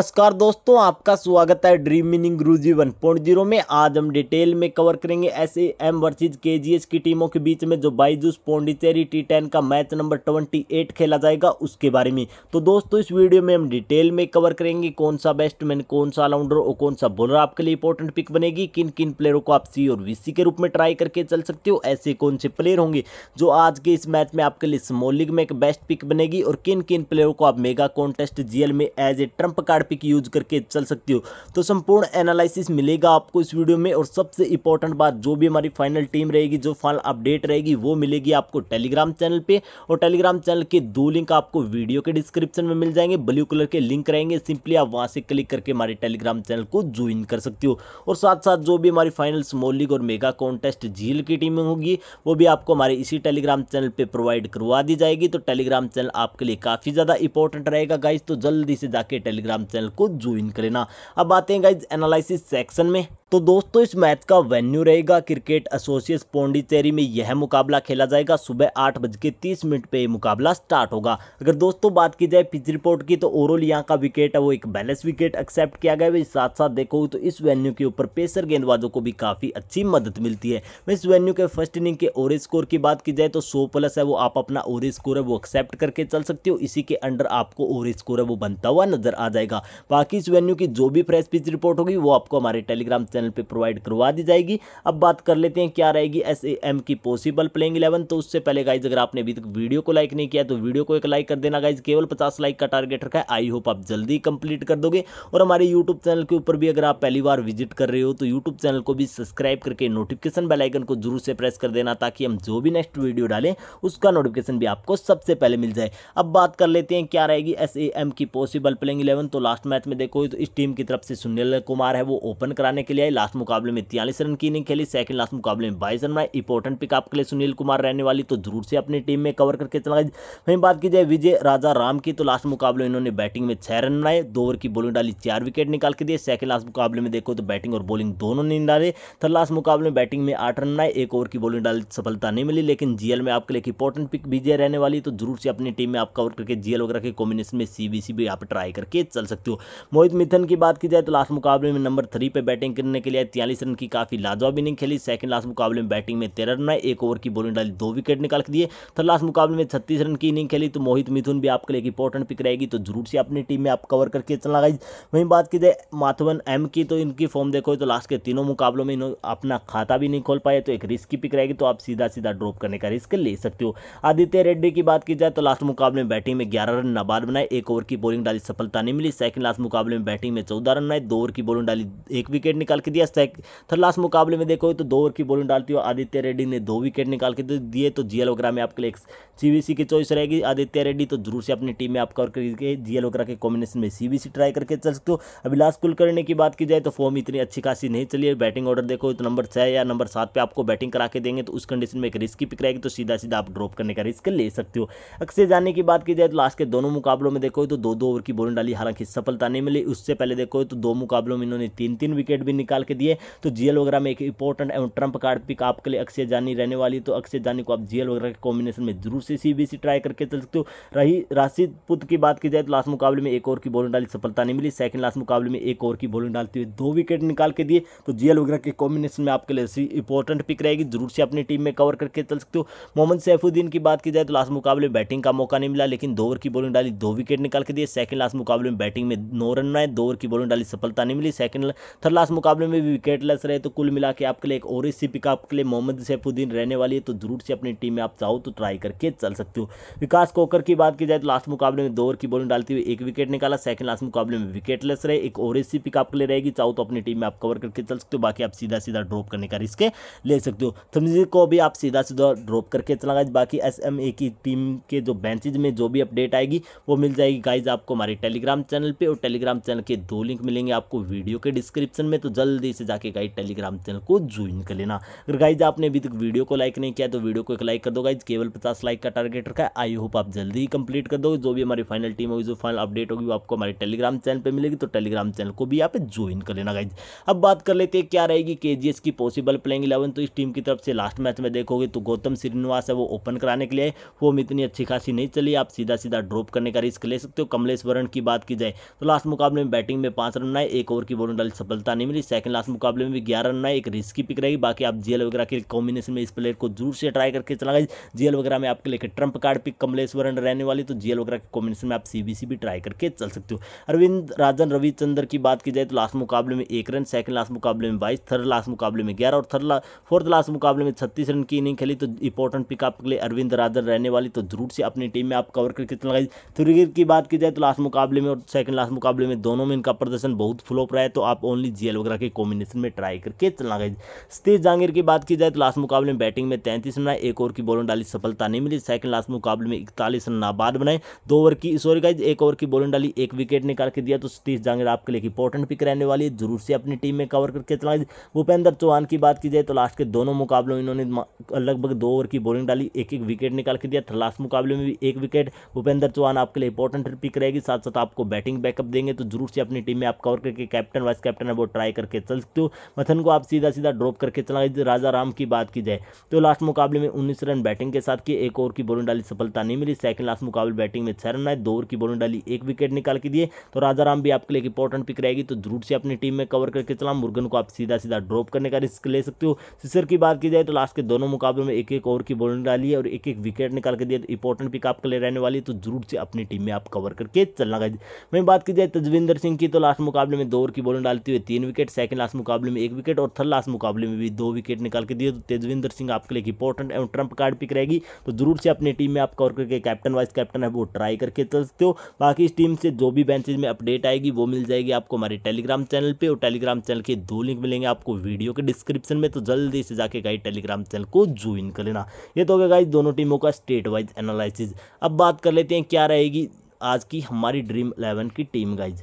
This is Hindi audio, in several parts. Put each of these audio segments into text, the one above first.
नमस्कार दोस्तों आपका स्वागत है dream meaning G one point zero में आज हम डिटेल में कवर करेंगे ऐसे एम जी एस की टीमों के बीच में जो बाईजूस पौंडीचेरी टी टेन का मैच नंबर ट्वेंटी एट खेला जाएगा उसके बारे में तो दोस्तों इस वीडियो में हम डिटेल में कवर करेंगे कौन सा बैट्समैन कौन सा ऑलराउंडर और कौन सा बॉलर आपके लिए इंपॉर्टेंट पिक बनेगी किन किन प्लेयरों को आप सी और वी के रूप में ट्राई करके चल सकते हो ऐसे कौन से प्लेयर होंगे जो आज के इस मैच में आपके लिए स्मॉल लीग में एक बेस्ट पिक बनेगी और किन किन प्लेयरों को आप मेगा कॉन्टेस्ट जीएल में as a trump card graphic use करके चल सकती हो तो संपूर्ण एनालिसिस मिलेगा आपको इस वीडियो में और सबसे इंपॉर्टेंट बात जो भी हमारी फाइनल टीम रहेगी जो फाइनल अपडेट रहेगी वो मिलेगी आपको टेलीग्राम चैनल पर और टेलीग्राम चैनल के दो लिंक आपको वीडियो के डिस्क्रिप्शन में मिल जाएंगे ब्लू कलर के लिंक रहेंगे सिंपली आप वहाँ से क्लिक करके हमारे टेलीग्राम चैनल को ज्वाइन कर सकते हो और साथ साथ जो भी हमारी फाइनल स्मॉल लीग और मेगा कॉन्टेस्ट झील की टीम होगी वो भी आपको हमारे इसी टेलीग्राम चैनल पर प्रोवाइड करवा दी जाएगी तो टेलीग्राम चैनल आपके लिए काफ़ी ज़्यादा इंपॉर्टेंट रहेगा गाइज तो जल्दी से जाके टेलीग्राम चैनल चैनल को ज्वाइन कर लेना अब आते हैं गाइज एनालिसिस सेक्शन में तो दोस्तों इस मैच का वेन्यू रहेगा क्रिकेट एसोसिएट पौंडीचेरी में यह मुकाबला खेला जाएगा सुबह आठ बज के तीस मिनट पर मुकाबला स्टार्ट होगा अगर दोस्तों बात की जाए पिच रिपोर्ट की तो ओवरऑल यहाँ का विकेट है वो एक बैलेंस विकेट एक्सेप्ट किया गया साथ साथ देखो तो इस वेन्यू के ऊपर पेसर गेंदबाजों को भी काफ़ी अच्छी मदद मिलती है इस वेन्यू के फर्स्ट इनिंग के ओवर स्कोर की बात की जाए तो सौ प्लस है वो आप अपना ओवर स्कोर है वो एक्सेप्ट करके चल सकते हो इसी के अंडर आपको ओवर स्कोर है वो बनता हुआ नजर आ जाएगा बाकी इस वेन्यू की जो भी फ्रेश पिच रिपोर्ट होगी वो आपको हमारे टेलीग्राम चैनल चैनल पर प्रोवाइड करवा दी जाएगी अब बात कर लेते हैं क्या रहेगी एस की पॉसिबल प्लेइंग इलेवन तो उससे पहले गाइज अगर आपने अभी तक वीडियो को लाइक नहीं किया तो वीडियो को एक लाइक कर देना गाइज केवल पचास लाइक का टारगेट रखा है आई होप आप जल्दी कंप्लीट कर दोगे और हमारे यूट्यूब चैनल के ऊपर भी अगर आप पहली बार विजिट कर रहे हो तो यूट्यूब चैनल को भी सब्सक्राइब करके नोटिफिकेशन बेलाइकन को जरूर से प्रेस कर देना ताकि हम जो भी नेक्स्ट वीडियो डालें उसका नोटिफिकेशन भी आपको सबसे पहले मिल जाए अब बात कर लेते हैं क्या रहेगी एस की पॉसिबल प्लेइंग इलेवन तो लास्ट मैच में देखो तो इस टीम की तरफ से सुनील कुमार है वो ओपन कराने के लिए बनाए लास्ट मुकाबले में तियालीस रन की इनिंग खेली सेकंड लास्ट मुकाबले में बाईस रन बनाए इंपॉर्टेंट पिक आपके लिए सुनील कुमार रहने वाली तो जरूर से अपनी टीम में कवर करके चला वहीं बात की जाए विजय राजा राम की तो लास्ट मुकाबले इन्होंने बैटिंग में छह रन बनाए दो ओवर की बॉलिंग डाली चार विकेट निकाल के दिए सेकंड लास्ट मुकाबले में देखो तो बैटिंग और बॉलिंग दोनों नहीं डाले थर्ड लास्ट मुकाबले में बैटिंग में आठ रन बनाए एक ओवर की बॉलिंग डाली सफलता नहीं मिली लेकिन जीएल में आपके लिए इंपॉर्टेंट पिक विजय रहने वाली तो जरूर से अपनी टीम में आप कवर करके जीएल वगैरह के कॉम्बिनेशन में सीबीसी भी आप ट्राई करके चल सकते हो मोहित मिथन की बात की जाए तो लास्ट मुकाबले में नंबर थ्री पर बैटिंग करने करने के लिए तियालीस रन की काफ़ी लाजवाब इनिंग खेली सेकंड लास्ट मुकाबले में बैटिंग में तेरह रन आए एक ओवर की बोलिंग डाली दो विकेट निकाल के दिए थर्ड लास्ट मुकाबले में छत्तीस रन की इनिंग खेली तो मोहित मिथुन भी आपके लिए इंपॉर्टेंट पिक रहेगी तो जरूर से अपनी टीम में आप कवर करके चलना गाइज वहीं बात की जाए माथवन एम की तो इनकी फॉर्म देखो तो लास्ट के तीनों मुकाबलों में इन्होंने अपना खाता भी नहीं खोल पाए तो एक रिस्क की पिक रहेगी तो आप सीधा सीधा ड्रॉप करने का रिस्क ले सकते हो आदित्य रेड्डी की बात की जाए तो लास्ट मुकाबले में बैटिंग में ग्यारह रन नाबाद बनाए एक ओवर की बोलिंग डाली सफलता नहीं मिली सेकंड लास्ट मुकाबले में बैटिंग में चौदह रन बनाए दो ओवर की बॉलिंग डाली एक विकेट निकाल के क्रिया सैक थर लास्ट मुकाबले में देखो तो दो ओवर की बॉलिंग डालती हुई आदित्य रेड्डी ने दो विकेट निकाल के तो दिए तो जीएल ओगरा में आपके लिए सीबीसी की चॉइस रहेगी आदित्य रेड्डी तो जरूर से अपनी टीम में आपका और जीएल ओगरा के कॉम्बिनेशन में सीबीसी ट्राई करके चल सकते हो अभी लास्ट कुल करने की बात की जाए तो फॉर्म इतनी अच्छी खासी नहीं चली है बैटिंग ऑर्डर देखो तो नंबर छः या नंबर सात पर आपको बैटिंग करा के देंगे तो उस कंडीशन में एक रिस्की पिक रहेगी तो सीधा सीधा आप ड्रॉप करने का रिस्क ले सकते हो अक्षय जाने की बात की जाए तो लास्ट के दोनों मुकाबलों में देखो तो दो दो ओवर की बॉलिंग डाली हालांकि सफलता नहीं मिली उससे पहले देखो तो दो मुकाबलों में इन्होंने तीन तीन विकेट भी निकाल के दिए तो जीएल वगैरह में एक इंपॉर्टेंट एवं ट्रंप कार्ड पिक आपके लिए अक्षय जानी रहने वाली तो अक्षय जानी को आप जीएल वगैरह के कॉम्बिनेशन में जरूर से सीबीसी ट्राई करके चल सकते हो रही राशि पुत की बात की जाए तो लास्ट मुकाबले में एक ओवर की बॉलिंग डाली सफलता नहीं मिली सेकंड लास्ट मुकाबले में एक ओवर की बॉलिंग डालते हुए दो विकेट निकाल के दिए तो जीएल वगैरह के कॉम्बिनेशन में आपके लिए इंपॉर्टेंट पिक रहेगी जरूर से अपनी टीम में कवर करके चल सकते हो मोहम्मद सैफुद्दीन की बात की जाए तो लास्ट मुकाबले में बैटिंग का मौका नहीं मिला लेकिन दो ओवर की बॉलिंग डाली दो विकेट निकाल के दिए सेकंड लास्ट मुकाबले में बैटिंग में नौ रन बनाए दो ओवर की बॉलिंग डाली सफलता नहीं मिली सेकंड थर्ड लास्ट मुकाबले मुकाबले में भी विकेटलेस रहे तो कुल मिला के आपके लिए एक और इसी पिकअप के लिए मोहम्मद सैफुद्दीन रहने वाली है तो जरूर से अपनी टीम में आप चाहो तो ट्राई करके चल सकते हो विकास कोकर की बात की जाए तो लास्ट मुकाबले में दो ओवर की बॉलिंग डालते हुए एक विकेट निकाला सेकंड लास्ट मुकाबले में विकेटलेस रहे एक और इसी पिकअप के लिए रहेगी चाहो तो अपनी टीम में आप कवर करके चल सकते हो बाकी आप सीधा सीधा ड्रॉप करने का रिस्क ले सकते हो तमजीर को भी आप सीधा सीधा ड्रॉप करके चला बाकी एस की टीम के जो बेंचेज में जो भी अपडेट आएगी वो मिल जाएगी गाइज आपको हमारे टेलीग्राम चैनल पर और टेलीग्राम चैनल के दो लिंक मिलेंगे आपको वीडियो के डिस्क्रिप्शन में तो जल्द जल्दी से जाके गाइड टेलीग्राम चैनल को ज्वाइन कर लेना अगर गाइज आपने अभी तक वीडियो को लाइक नहीं किया तो वीडियो को एक लाइक कर दो गाइज केवल पचास लाइक का टारगेट रखा है आई होप आप जल्दी ही कंप्लीट कर दो जो भी हमारी फाइनल टीम होगी जो फाइनल अपडेट होगी वो आपको हमारे टेलीग्राम चैनल पर मिलेगी तो टेलीग्राम चैनल को भी आप ज्वाइन कर लेना गाइज अब बात कर लेते हैं क्या रहेगी के की पॉसिबल प्लेइंग इलेवन तो इस टीम की तरफ से लास्ट मैच में देखोगे तो गौतम श्रीनिवास है वो ओपन कराने के लिए फॉर्म इतनी अच्छी खासी नहीं चली आप सीधा सीधा ड्रॉप करने का रिस्क ले सकते हो कमलेश वरण की बात की जाए तो लास्ट मुकाबले में बैटिंग में पांच रन बनाए एक ओवर की बोलने डाली सफलता नहीं मिली सेकंड लास्ट मुकाबले में भी ग्यारह रन है एक रिस्की पिक रहेगी बाकी आप जीएल वगैरह के कॉम्बिनेशन में इस प्लेयर को जरूर से ट्राई करके चला गई जीएल वगैरह में आपके लिए ट्रंप कार्ड पिक कमलेश्वर रहने वाली तो जीएल वगैरह के कॉम्बिनेशन में आप सीबीसी भी ट्राई करके चल सकते हो अरविंद राजन रविचंद्र की बात की जाए तो लास्ट मुकाबले में एक रन सेकंड लास्ट मुकाबले में बाईस थर्ड लास्ट मुकाबले में ग्यारह और थर्ड फोर्थ लास्ट मुकाबले में छत्तीस रन की इनिंग खेली तो इंपॉर्टेंट पिक आपके लिए अरविंद राजन रहने वाली तो जरूर से अपनी टीम में आप कवर करके चला गई थ्रीगिर की बात की जाए तो लास्ट मुकाबले में और सेकंड लास्ट मुकाबले में दोनों में इनका प्रदर्शन बहुत फ्लोप रहा है तो आप ओनली जीएल वगैरह के कॉम्बिनेशन में ट्राई करके चलना गई सतीश जांगिर की बात की जाए तो लास्ट मुकाबले में बैटिंग में तैंतीस रन एक ओवर की बॉलिंग डाली सफलता नहीं मिली सेकंड लास्ट मुकाबले में इकतालीस रन नाबाद बनाए दो ओवर की सॉरी गाइज एक ओवर की बॉलिंग डाली एक विकेट निकाल के दिया तो सतीश जांगिर आपके लिए इंपॉर्टेंट पिक रहने वाली है जरूर से अपनी टीम में कवर करके चला भूपेंद्र चौहान की बात की जाए तो लास्ट के दोनों मुकाबलों में इन्होंने लगभग दो ओवर की बॉलिंग डाली एक एक विकेट निकाल के दिया लास्ट मुकाबले में भी एक विकेट भूपेंद्र चौहान आपके लिए इंपॉर्टेंट पिक रहेगी साथ साथ आपको बैटिंग बैकअप देंगे तो जरूर से अपनी टीम में आप कवर करके कैप्टन वाइस कैप्टन है वो ट्राई करके करके चल सकते हो मथन को आप सीधा सीधा ड्रॉप करके चला राजा राम की बात की जाए तो लास्ट मुकाबले में उन्नीस रन बैटिंग के साथ की एक ओवर की बोलिंग डाली सफलता नहीं मिली सेकंड लास्ट मुकाबले बैटिंग में छह रन आए दो ओवर की बोलिंग डाली एक विकेट निकाल के दिए तो राजा राम भी आपके लिए इंपॉर्टेंट पिक रहेगी तो जरूर से अपनी टीम में कवर करके चला मुर्गन को आप सीधा सीधा ड्रॉप करने का रिस्क ले सकते हो सिसर की बात की जाए तो लास्ट के दोनों मुकाबले में एक एक ओवर की बोलिंग डाली और एक एक विकेट निकाल के दिए तो इंपॉर्टेंट पिक आपके लिए रहने वाली तो जरूर से अपनी टीम में आप कवर करके चलना वहीं बात की जाए तजविंदर सिंह की तो लास्ट मुकाबले में दो ओवर की बोलिंग डालती हुई तीन विकेट सेकंड सेकंड लास्ट मुकाबले में एक विकेट और थर्ड लास्ट मुकाबले में भी दो विकेट निकाल के दिए तो तेजविंदर सिंह आपके लिए इंपॉर्टेंट एवं ट्रंप कार्ड पिक रहेगी तो जरूर से अपनी टीम में आप कवर करके कैप्टन वाइस कैप्टन है वो ट्राई करके चल सकते हो बाकी इस टीम से जो भी बेंचेज में अपडेट आएगी वो मिल जाएगी आपको हमारे टेलीग्राम चैनल पर और टेलीग्राम चैनल के दो लिंक मिलेंगे आपको वीडियो के डिस्क्रिप्शन में तो जल्दी से जाके गाइड टेलीग्राम चैनल को ज्वाइन कर लेना ये तो हो गया गाइज दोनों टीमों का स्टेट वाइज एनालिसिस अब बात कर लेते हैं क्या रहेगी आज की हमारी ड्रीम इलेवन की टीम गाइज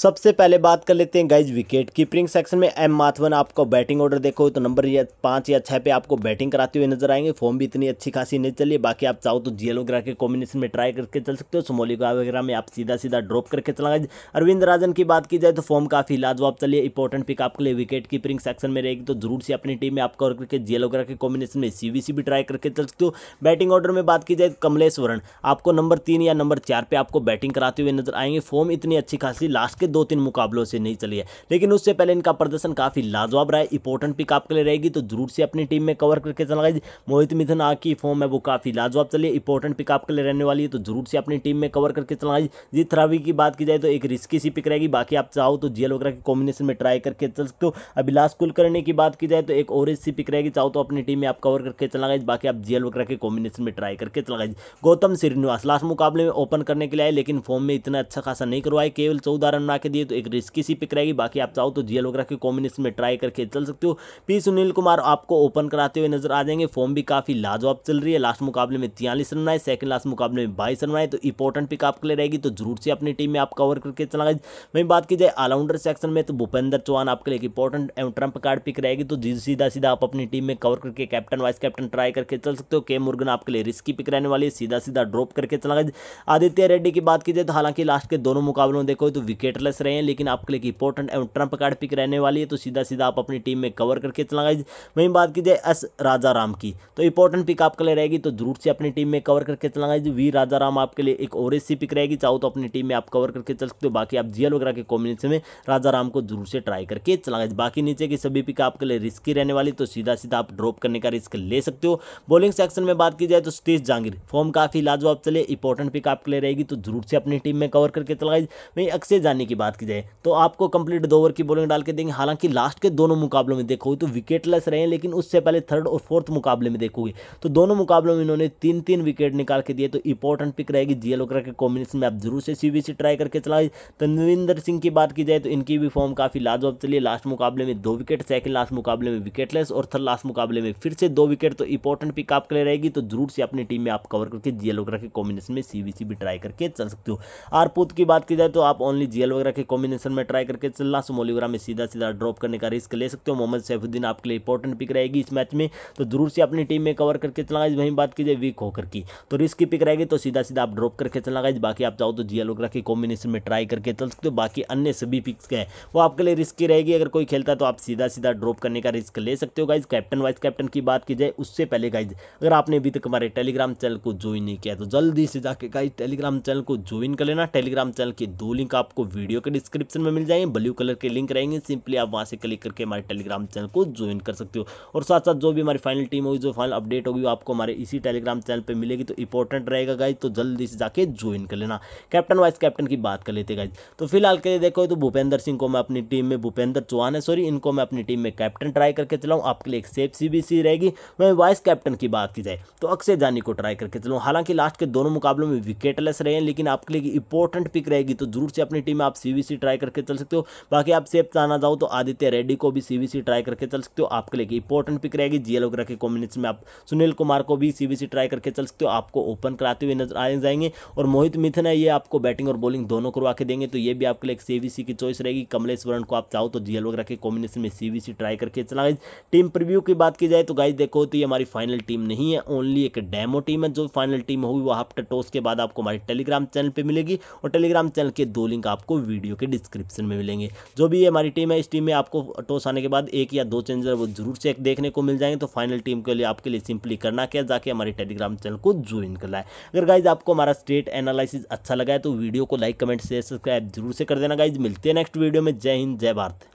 सबसे पहले बात कर लेते हैं गाइज विकेट कीपरिंग सेक्शन में एम माथवन आपको बैटिंग ऑर्डर देखो तो नंबर या पाँच या छः पे आपको बैटिंग कराते हुए नजर आएंगे फॉर्म भी इतनी अच्छी खासी नहीं चली बाकी आप चाहो तो जीएल वगैरह के कॉम्बिनेशन में ट्राई करके चल सकते हो सोमोली वगैरह में आप सीधा सीधा ड्रॉप करके चला गाइज अरविंद राजन की बात की जाए तो फॉर्म काफ़ी लाजवाब चलिए इंपॉर्टेंट पिक आपके लिए विकेट कीपरिंग सेक्शन में रहेगी तो जरूर से अपनी टीम में आपको कवर करके जीएल वगैरह के कॉम्बिनेशन में सी भी ट्राई करके चल सकते हो बैटिंग ऑर्डर में बात की जाए तो वरण आपको नंबर तीन या नंबर चार पर आपको बैटिंग कराते हुए नजर आएंगे फॉर्म इतनी अच्छी खासी लास्ट के दो तीन मुकाबलों से नहीं चली है लेकिन उससे पहले इनका प्रदर्शन काफ़ी लाजवाब रहा है इंपॉर्टेंट पिक आपके लिए रहेगी तो जरूर से अपनी टीम में कवर करके चला गया मोहित मिथन आ की फॉर्म है वो काफ़ी लाजवाब चली है इंपॉर्टेंट पिक आपके लिए रहने वाली है तो जरूर से अपनी टीम में कवर करके चला गया जी थ्रावी की बात की जाए तो एक रिस्की सी पिक रहेगी बाकी आप चाहो तो जियल वगैरह के कॉम्बिनेशन में ट्राई करके चल सकते हो अभिलाष कुल करने की बात की जाए तो एक और सी पिक रहेगी चाहो तो अपनी टीम में आप कवर करके चला गई बाकी आप जियल वगैरह के कॉम्बिनेशन में ट्राई करके चला गई गौतम श्रीनिवास लास्ट मुकाबले में ओपन करने के लिए आए लेकिन फॉर्म में इतना अच्छा खासा नहीं करवाए केवल चौदह रन बना के दिए तो एक रिस्की सी पिक रहेगी बाकी आप चाहो तो जियल वगैरह के कॉम्बिनेशन में ट्राई करके चल सकते हो पी सुनील कुमार आपको ओपन कराते हुए नजर आ जाएंगे फॉर्म भी काफी लाजवाब चल रही है लास्ट मुकाबले में तियालीस रन आए सेकंड लास्ट मुकाबले में बाईस रन आए तो इंपॉर्टेंट पिक आपके लिए रहेगी तो जरूर से अपनी टीम में आप कवर करके चला गए वहीं बात की जाए ऑलराउंडर सेक्शन में तो भूपेंद्र चौहान आपके लिए एक इंपॉर्टेंट ट्रंप कार्ड पिक रहेगी तो सीधा सीधा आप अपनी टीम में कवर करके कैप्टन वाइस कैप्टन ट्राई करके चल सकते हो के मुर्गन आपके लिए रिस्की पिक रहने वाली है सीधा सीधा ड्रॉप करके चला गया आदित्य रेड्डी की बात की जाए तो हालांकि लास्ट के दोनों मुकाबलों में देखो तो विकेट केयरलेस रहे हैं लेकिन आपके लिए इंपॉर्टेंट एवं ट्रंप कार्ड पिक रहने वाली है तो सीधा सीधा आप अपनी टीम में कवर करके चलना गाइज वहीं बात की जाए एस राजा राम की तो इंपॉर्टेंट पिक आपके लिए रहेगी तो जरूर से अपनी टीम में कवर करके चलना गाइज वी राजा राम आपके लिए एक और ऐसी पिक रहेगी चाहो तो अपनी टीम में आप कवर करके चल सकते हो बाकी आप जीएल वगैरह के कॉम्बिनेशन में राजा राम को जरूर से ट्राई करके चलना गाइज बाकी नीचे की सभी पिक आपके लिए रिस्की रहने वाली तो सीधा सीधा आप ड्रॉप करने का रिस्क ले सकते हो बॉलिंग सेक्शन में बात की जाए तो सतीश जहांगीर फॉर्म काफी लाजवाब चले इंपॉर्टेंट पिक आपके लिए रहेगी तो जरूर से अपनी टीम में कवर करके चलना गाइज वहीं अक्षय जाने की बात की जाए तो आपको कंप्लीट दो ओवर की बॉलिंग डाल के देंगे हालांकि लास्ट के दोनों मुकाबलों में देखोगे तो विकेटलेस रहे लेकिन उससे पहले थर्ड और फोर्थ मुकाबले में देखोगे तो दोनों मुकाबलों में इन्होंने तीन तीन विकेट निकाल के दिए तो इंपॉर्टेंट पिक रहेगी जीएल ओकरा के कॉम्बिनेशन में आप जरूर से सी ट्राई करके चलाए तनविंदर सिंह की बात की जाए तो इनकी भी फॉर्म काफ़ी लाजवाब चलिए लास्ट मुकाबले में दो विकेट सेकंड लास्ट मुकाबले में विकेटलेस और थर्ड लास्ट मुकाबले में फिर से दो विकेट तो इंपॉर्टेंट पिक आपके लिए रहेगी तो जरूर से अपनी टीम में आप कवर करके जीएल ओकरा के कॉम्बिनेशन में सीबीसी भी ट्राई करके चल सकते हो आरपूत की बात की जाए तो आप ओनली जीएल पटेल वगैरह के कॉम्बिनेशन में ट्राई करके चलना सो वगैरह में सीधा सीधा ड्रॉप करने का रिस्क ले सकते हो मोहम्मद सैफुद्दीन आपके लिए इंपॉर्टेंट पिक रहेगी इस मैच में तो जरूर से अपनी टीम में कवर करके चलना इस वहीं बात कीजिए वीक होकर की तो रिस्क की पिक रहेगी तो सीधा सीधा आप ड्रॉप करके चलना गाइज बाकी आप चाहो तो जियल वगैरह के कॉम्बिनेशन में ट्राई करके चल सकते हो बाकी अन्य सभी पिक्स है वो आपके लिए रिस्की रहेगी अगर कोई खेलता तो आप सीधा सीधा ड्रॉप करने का रिस्क ले सकते हो गाइज कैप्टन वाइस कैप्टन की बात की जाए उससे पहले गाइज अगर आपने अभी तक हमारे टेलीग्राम चैनल को ज्वाइन नहीं किया तो जल्दी से जाके गाइज टेलीग्राम चैनल को ज्वाइन कर लेना टेलीग्राम चैनल की दो लिंक आपको वीडियो के डिस्क्रिप्शन में मिल जाएंगे ब्लू कलर के लिंक रहेंगे सिंपली आप वहाँ से क्लिक करके हमारे टेलीग्राम चैनल को ज्वाइन कर सकते हो और साथ साथ जो भी हमारी फाइनल टीम होगी जो फाइनल अपडेट होगी आपको हमारे इसी टेलीग्राम चैनल पर मिलेगी तो इंपॉर्टेंट रहेगा गाइज तो जल्दी से जाके ज्वाइन कर लेना कैप्टन वाइस कैप्टन की बात कर लेते गाइज तो फिलहाल के लिए देखो तो भूपेंद्र सिंह को मैं अपनी टीम में भूपेंद्र चौहान है सॉरी इनको मैं अपनी टीम में कैप्टन ट्राई करके चलाऊँ आपके लिए एक सेफ सी बी सी रहेगी वहीं वाइस कैप्टन की बात की जाए तो अक्षय जानी को ट्राई करके चलूँ हालांकि लास्ट के दोनों मुकाबलों में विकेटलेस रहे हैं लेकिन आपके लिए इंपॉर्टेंट पिक रहेगी तो जरूर से अपनी टीम में आप आप सीवीसी ट्राई करके चल सकते हो बाकी आप सेफ जाना जाओ तो आदित्य रेड्डी को भी सीवीसी ट्राई करके चल सकते हो आपके लिए इंपॉर्टेंट पिक रहेगी जीएल वगैरह के कॉम्बिनेशन में आप सुनील कुमार को भी सीवीसी ट्राई करके चल सकते हो आपको ओपन कराते हुए नजर आए जाएंगे और मोहित मिथन है ये आपको बैटिंग और बॉलिंग दोनों करवा के देंगे तो ये भी आपके लिए सीवीसी की चॉइस रहेगी कमलेश वरण को आप चाहो तो जीएल वगैरह के कॉम्बिनेशन में सीवीसी ट्राई करके चला टीम प्रिव्यू की बात की जाए तो गाइज देखो तो ये हमारी फाइनल टीम नहीं है ओनली एक डेमो टीम है जो फाइनल टीम होगी वो आफ्टर टॉस के बाद आपको हमारे टेलीग्राम चैनल पर मिलेगी और टेलीग्राम चैनल के दो लिंक आपको वीडियो के डिस्क्रिप्शन में मिलेंगे जो भी हमारी टीम है इस टीम में आपको टॉस आने के बाद एक या दो चेंजर वो जरूर चेक देखने को मिल जाएंगे तो फाइनल टीम के लिए आपके लिए सिंपली करना क्या जाके हमारे टेलीग्राम चैनल को ज्वाइन कर लाए अगर गाइज आपको हमारा स्टेट एनालिसिस अच्छा लगा है तो वीडियो को लाइक कमेंट शेयर सब्सक्राइब जरूर से कर देना गाइज मिलते हैं नेक्स्ट वीडियो में जय हिंद जय भारत